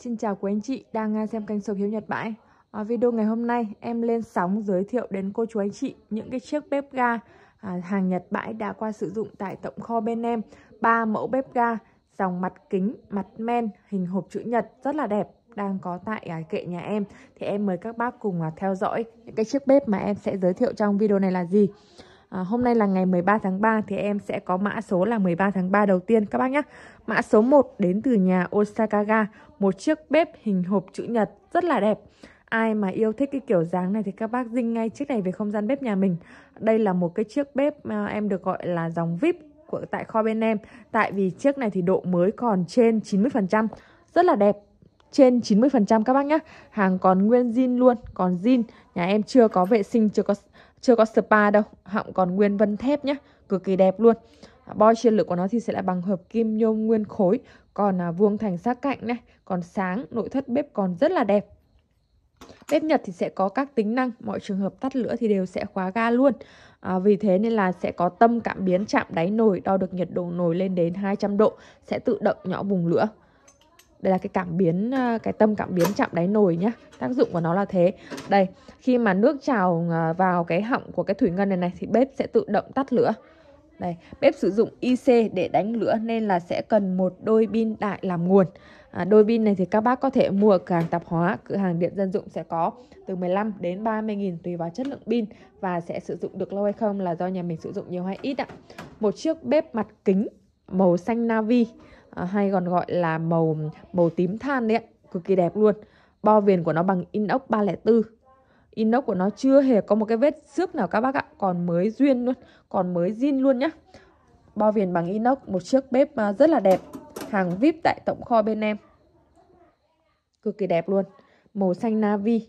Xin chào quý anh chị đang xem kênh sổ hiếu Nhật Bãi à, Video ngày hôm nay em lên sóng giới thiệu đến cô chú anh chị những cái chiếc bếp ga à, hàng Nhật Bãi đã qua sử dụng tại tổng kho bên em ba mẫu bếp ga dòng mặt kính, mặt men, hình hộp chữ nhật rất là đẹp đang có tại à, kệ nhà em thì em mời các bác cùng à, theo dõi những cái chiếc bếp mà em sẽ giới thiệu trong video này là gì à, hôm nay là ngày 13 tháng 3 thì em sẽ có mã số là 13 tháng 3 đầu tiên các bác nhé. Mã số 1 đến từ nhà Osakaga, một chiếc bếp hình hộp chữ nhật rất là đẹp. Ai mà yêu thích cái kiểu dáng này thì các bác dinh ngay chiếc này về không gian bếp nhà mình. Đây là một cái chiếc bếp à, em được gọi là dòng VIP của tại kho bên em. Tại vì chiếc này thì độ mới còn trên 90%, rất là đẹp trên 90% các bác nhé Hàng còn nguyên zin luôn Còn zin nhà em chưa có vệ sinh Chưa có chưa có spa đâu họng còn nguyên vân thép nhá cực kỳ đẹp luôn bo chiên lực của nó thì sẽ là bằng hợp kim nhôm nguyên khối còn à, vuông thành sát cạnh này còn sáng nội thất bếp còn rất là đẹp bếp nhật thì sẽ có các tính năng mọi trường hợp tắt lửa thì đều sẽ khóa ga luôn à, vì thế nên là sẽ có tâm cảm biến chạm đáy nồi đo được nhiệt độ nồi lên đến 200 độ sẽ tự động nhỏ vùng lửa đây là cái cảm biến ờ, cái tâm cảm biến chạm đáy nồi nhá tác dụng của nó là thế đây khi mà nước trào ờ, vào cái họng của cái thủy ngân này này thì bếp sẽ tự động tắt lửa đây bếp sử dụng IC để đánh lửa nên là sẽ cần một đôi pin đại làm nguồn à, đôi pin này thì các bác có thể mua ở cửa hàng tạp hóa cửa hàng điện dân dụng sẽ có từ 15 đến 30 nghìn tùy vào chất lượng pin và sẽ sử dụng được lâu hay không là do nhà mình sử dụng nhiều hay ít ạ một chiếc bếp mặt kính màu xanh navy À, hay còn gọi là màu màu tím than đấy cực kỳ đẹp luôn bo viền của nó bằng inox 304 inox của nó chưa hề có một cái vết xước nào các bác ạ còn mới duyên luôn còn mới zin luôn nhá bo viền bằng inox một chiếc bếp à, rất là đẹp hàng vip tại tổng kho bên em cực kỳ đẹp luôn màu xanh navy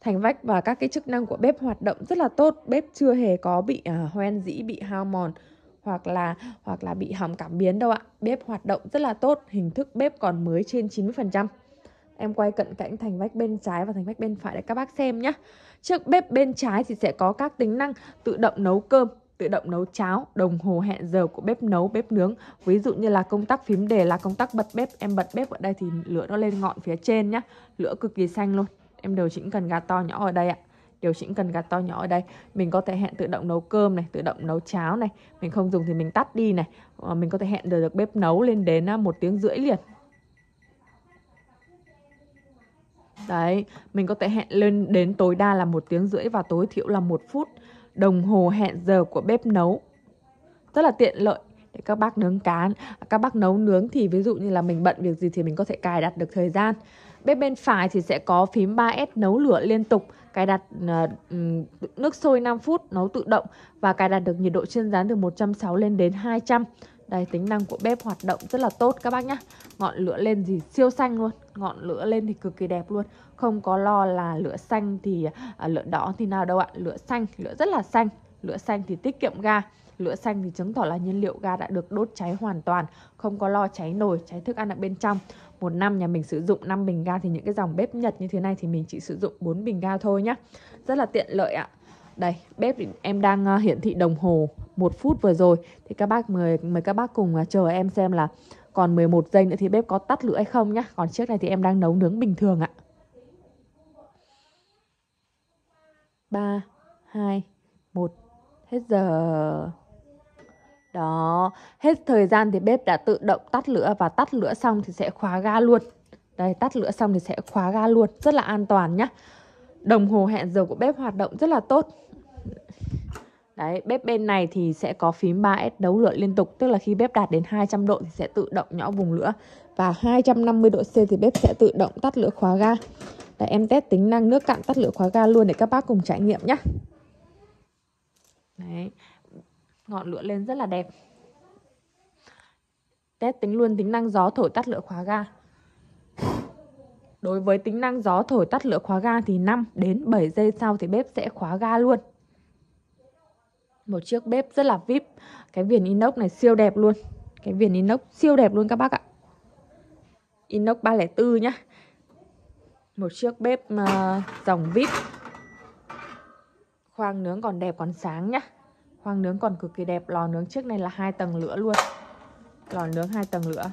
thành vách và các cái chức năng của bếp hoạt động rất là tốt bếp chưa hề có bị à, hoen dĩ bị hao mòn hoặc là hoặc là bị hỏng cảm biến đâu ạ. Bếp hoạt động rất là tốt, hình thức bếp còn mới trên 90%. Em quay cận cảnh thành vách bên trái và thành vách bên phải để các bác xem nhé. Chiếc bếp bên trái thì sẽ có các tính năng tự động nấu cơm, tự động nấu cháo, đồng hồ hẹn giờ của bếp nấu, bếp nướng. Ví dụ như là công tắc phím đề là công tắc bật bếp. Em bật bếp ở đây thì lửa nó lên ngọn phía trên nhá. Lửa cực kỳ xanh luôn. Em điều chỉnh cần gạt to nhỏ ở đây ạ điều chỉnh cần gạt to nhỏ ở đây mình có thể hẹn tự động nấu cơm này tự động nấu cháo này mình không dùng thì mình tắt đi này ờ, mình có thể hẹn được, được bếp nấu lên đến một tiếng rưỡi liền Đấy, mình có thể hẹn lên đến tối đa là một tiếng rưỡi và tối thiểu là một phút đồng hồ hẹn giờ của bếp nấu. Rất là tiện lợi để các bác nướng cá, các bác nấu nướng thì ví dụ như là mình bận việc gì thì mình có thể cài đặt được thời gian. Bếp bên phải thì sẽ có phím 3S nấu lửa liên tục, cài đặt ờ, nước sôi 5 phút nấu tự động và cài đặt được nhiệt độ chiên rán từ 160 lên đến 200. Đây tính năng của bếp hoạt động rất là tốt các bác nhá. Ngọn lửa lên thì siêu xanh luôn, ngọn lửa lên thì cực kỳ đẹp luôn. Không có lo là lửa xanh thì à, lửa đỏ thì nào đâu ạ, lửa xanh, lửa rất là xanh, lửa xanh thì tiết kiệm ga. Lửa xanh thì chứng tỏ là nhiên liệu ga đã được đốt cháy hoàn toàn, không có lo cháy nồi, cháy thức ăn ở bên trong một năm nhà mình sử dụng 5 bình ga thì những cái dòng bếp Nhật như thế này thì mình chỉ sử dụng 4 bình ga thôi nhá. Rất là tiện lợi ạ. Đây, bếp em đang à, hiển thị đồng hồ một phút vừa rồi thì các bác mời mời các bác cùng à, chờ em xem là còn 11 giây nữa thì bếp có tắt lửa hay không nhá. Còn trước này thì em đang nấu nướng bình thường ạ. 3 2 1 hết giờ đó, hết thời gian thì bếp đã tự động tắt lửa và tắt lửa xong thì sẽ khóa ga luôn. Đây, tắt lửa xong thì sẽ khóa ga luôn, rất là an toàn nhá. Đồng hồ hẹn giờ của bếp hoạt động rất là tốt. Đấy, bếp bên này thì sẽ có phím 3S đấu lửa liên tục, tức là khi bếp đạt đến 200 độ thì sẽ tự động nhỏ vùng lửa và 250 độ C thì bếp sẽ tự động tắt lửa khóa ga. Đấy, em test tính năng nước cạn tắt lửa khóa ga luôn để các bác cùng trải nghiệm nhé. Đấy ngọn lửa lên rất là đẹp test tính luôn tính năng gió thổi tắt lửa khóa ga Đối với tính năng gió thổi tắt lửa khóa ga thì 5 đến 7 giây sau thì bếp sẽ khóa ga luôn. Một chiếc bếp rất là vip. Cái viền inox này siêu đẹp luôn. Cái viền inox siêu đẹp luôn các bác ạ. Inox 304 nhá. Một chiếc bếp uh, dòng vip. Khoang nướng còn đẹp còn sáng nhá. Khoang nướng còn cực kỳ đẹp, lò nướng trước này là hai tầng lửa luôn. Lò nướng hai tầng lửa.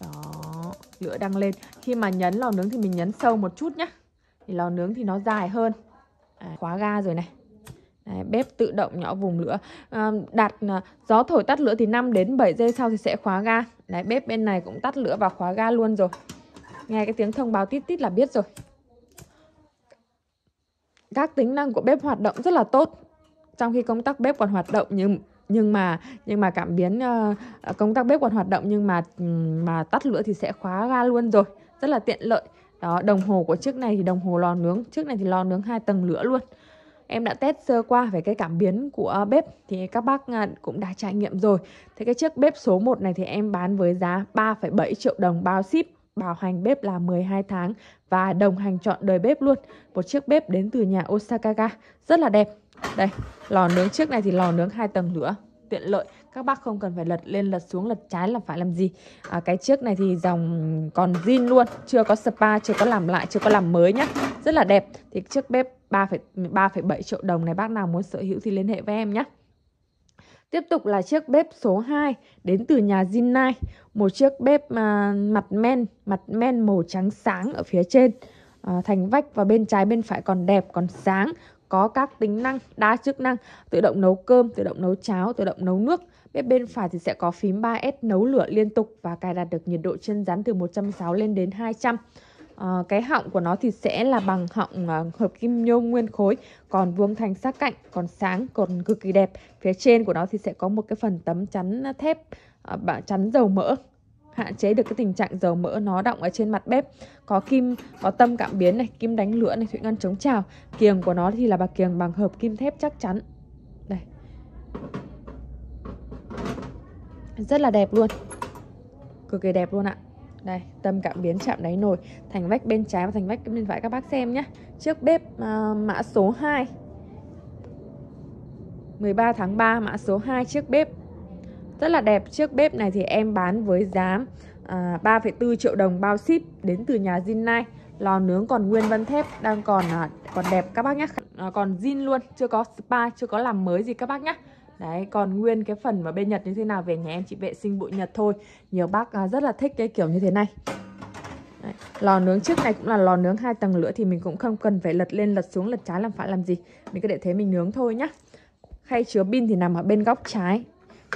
Đó, lửa đang lên. Khi mà nhấn lò nướng thì mình nhấn sâu một chút nhá. Thì lò nướng thì nó dài hơn. À, khóa ga rồi này. Đấy, bếp tự động nhỏ vùng lửa à, đặt à, gió thổi tắt lửa thì 5 đến 7 giây sau thì sẽ khóa ga đấy bếp bên này cũng tắt lửa và khóa ga luôn rồi nghe cái tiếng thông báo tít tít là biết rồi các tính năng của bếp hoạt động rất là tốt trong khi công tắc bếp còn hoạt động nhưng nhưng mà nhưng mà cảm biến uh, công tắc bếp còn hoạt động nhưng mà mà tắt lửa thì sẽ khóa ga luôn rồi rất là tiện lợi đó đồng hồ của chiếc này thì đồng hồ lò nướng chiếc này thì lò nướng hai tầng lửa luôn em đã test sơ qua về cái cảm biến của bếp thì các bác à, cũng đã trải nghiệm rồi. Thế cái chiếc bếp số 1 này thì em bán với giá 3,7 triệu đồng bao ship bảo hành bếp là 12 tháng và đồng hành chọn đời bếp luôn. Một chiếc bếp đến từ nhà Osaka rất là đẹp. Đây, lò nướng chiếc này thì lò nướng hai tầng lửa, tiện lợi. Các bác không cần phải lật lên lật xuống lật trái làm phải làm gì. À, cái chiếc này thì dòng còn zin luôn, chưa có spa, chưa có làm lại, chưa có làm mới nhá. Rất là đẹp. Thì chiếc bếp 3,7 triệu đồng này bác nào muốn sở hữu thì liên hệ với em nhé. Tiếp tục là chiếc bếp số 2 đến từ nhà Jinnai, một chiếc bếp à, mặt men, mặt men màu trắng sáng ở phía trên. À, thành vách và bên trái bên phải còn đẹp, còn sáng, có các tính năng đa chức năng, tự động nấu cơm, tự động nấu cháo, tự động nấu nước. Bếp bên phải thì sẽ có phím 3S nấu lửa liên tục và cài đặt được nhiệt độ chân rắn từ 160 lên đến 200 à, cái họng của nó thì sẽ là bằng họng à, hợp kim nhôm nguyên khối còn vuông thành sát cạnh còn sáng còn cực kỳ đẹp phía trên của nó thì sẽ có một cái phần tấm chắn thép à, chắn dầu mỡ hạn chế được cái tình trạng dầu mỡ nó động ở trên mặt bếp có kim có tâm cảm biến này kim đánh lửa này thụy ngân chống trào kiềng của nó thì là bạc kiềng bằng hợp kim thép chắc chắn đây rất là đẹp luôn cực kỳ đẹp luôn ạ đây tâm cảm biến chạm đáy nồi thành vách bên trái và thành vách bên phải các bác xem nhé trước bếp uh, mã số 2 13 tháng 3 mã số 2 chiếc bếp rất là đẹp chiếc bếp này thì em bán với giá à, 3,4 triệu đồng bao ship đến từ nhà Jin lò nướng còn nguyên vân thép đang còn à, còn đẹp các bác nhé à, còn zin luôn chưa có spa chưa có làm mới gì các bác nhé Đấy, còn nguyên cái phần mà bên Nhật như thế nào về nhà em chỉ vệ sinh bụi Nhật thôi. Nhiều bác à, rất là thích cái kiểu như thế này. Đấy. Lò nướng trước này cũng là lò nướng hai tầng lửa thì mình cũng không cần phải lật lên lật xuống lật trái làm phải làm gì. Mình cứ để thế mình nướng thôi nhá. Khay chứa pin thì nằm ở bên góc trái.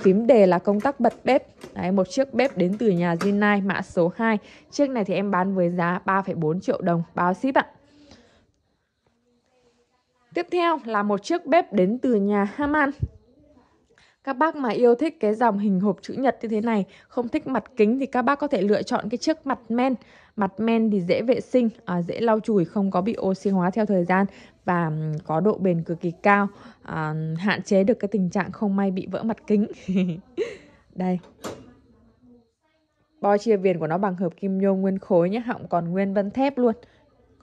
Phím đề là công tắc bật bếp. Đấy, một chiếc bếp đến từ nhà zinai mã số 2. Chiếc này thì em bán với giá 3,4 triệu đồng bao ship ạ. Tiếp theo là một chiếc bếp đến từ nhà Haman. Các bác mà yêu thích cái dòng hình hộp chữ nhật như thế này, không thích mặt kính thì các bác có thể lựa chọn cái chiếc mặt men. Mặt men thì dễ vệ sinh, à, dễ lau chùi, không có bị oxy hóa theo thời gian và có độ bền cực kỳ cao, à, hạn chế được cái tình trạng không may bị vỡ mặt kính. Đây. Bo chia viền của nó bằng hợp kim nhôm nguyên khối nhé, họng còn nguyên vân thép luôn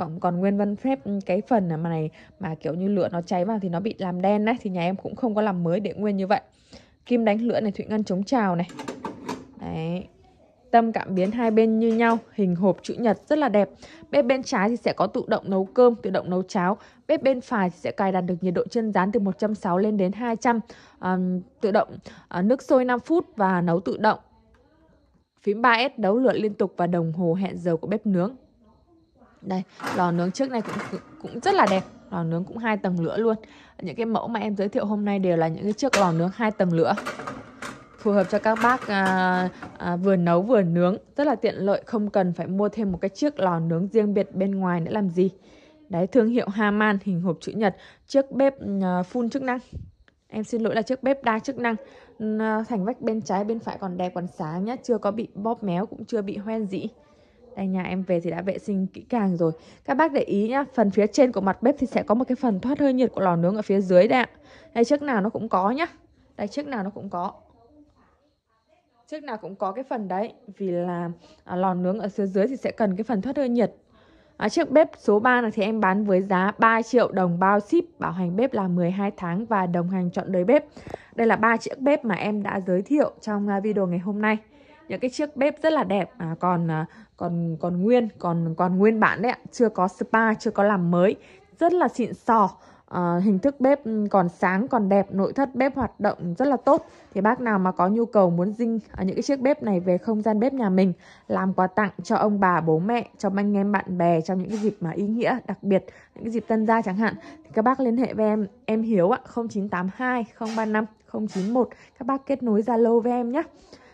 còn còn nguyên vân phép ừ, cái phần mà này mà kiểu như lửa nó cháy vào thì nó bị làm đen đấy thì nhà em cũng không có làm mới để nguyên như vậy kim đánh lửa này thụy ngân chống trào này đấy tâm cảm biến hai bên như nhau hình hộp chữ nhật rất là đẹp bếp bên trái thì sẽ có tự động nấu cơm tự động nấu cháo bếp bên phải thì sẽ cài đặt được nhiệt độ chân rán từ 160 lên đến 200 à, tự động à, nước sôi 5 phút và nấu tự động phím 3S đấu lửa liên tục và đồng hồ hẹn giờ của bếp nướng đây lò nướng trước này cũng cũng rất là đẹp lò nướng cũng hai tầng lửa luôn những cái mẫu mà em giới thiệu hôm nay đều là những cái chiếc lò nướng hai tầng lửa phù hợp cho các bác à, à, vừa nấu vừa nướng rất là tiện lợi không cần phải mua thêm một cái chiếc lò nướng riêng biệt bên ngoài nữa làm gì đấy thương hiệu Haman hình hộp chữ nhật chiếc bếp à, full chức năng em xin lỗi là chiếc bếp đa chức năng à, thành vách bên trái bên phải còn đẹp còn sáng nhá chưa có bị bóp méo cũng chưa bị hoen dĩ đây nhà em về thì đã vệ sinh kỹ càng rồi các bác để ý nhá phần phía trên của mặt bếp thì sẽ có một cái phần thoát hơi nhiệt của lò nướng ở phía dưới đây ạ đây trước nào nó cũng có nhá đây trước nào nó cũng có trước nào cũng có cái phần đấy vì là à, lò nướng ở phía dưới thì sẽ cần cái phần thoát hơi nhiệt à, chiếc bếp số 3 này thì em bán với giá 3 triệu đồng bao ship bảo hành bếp là 12 tháng và đồng hành chọn đời bếp đây là ba chiếc bếp mà em đã giới thiệu trong à, video ngày hôm nay những cái chiếc bếp rất là đẹp à, còn à, còn còn nguyên còn còn nguyên bản đấy ạ chưa có spa chưa có làm mới rất là xịn sò à, hình thức bếp ừ, còn sáng còn đẹp nội thất bếp hoạt động rất là tốt thì bác nào mà có nhu cầu muốn dinh à, những cái chiếc bếp này về không gian bếp nhà mình làm quà tặng cho ông bà bố mẹ cho anh em bạn bè trong những cái dịp mà ý nghĩa đặc biệt những cái dịp tân gia chẳng hạn thì các bác liên hệ với em em hiếu ạ 0982 035 091 các bác kết nối zalo với em nhé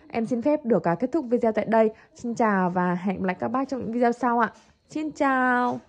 Em xin phép được à, kết thúc video tại đây. Xin chào và hẹn gặp lại các bác trong những video sau ạ. Xin chào!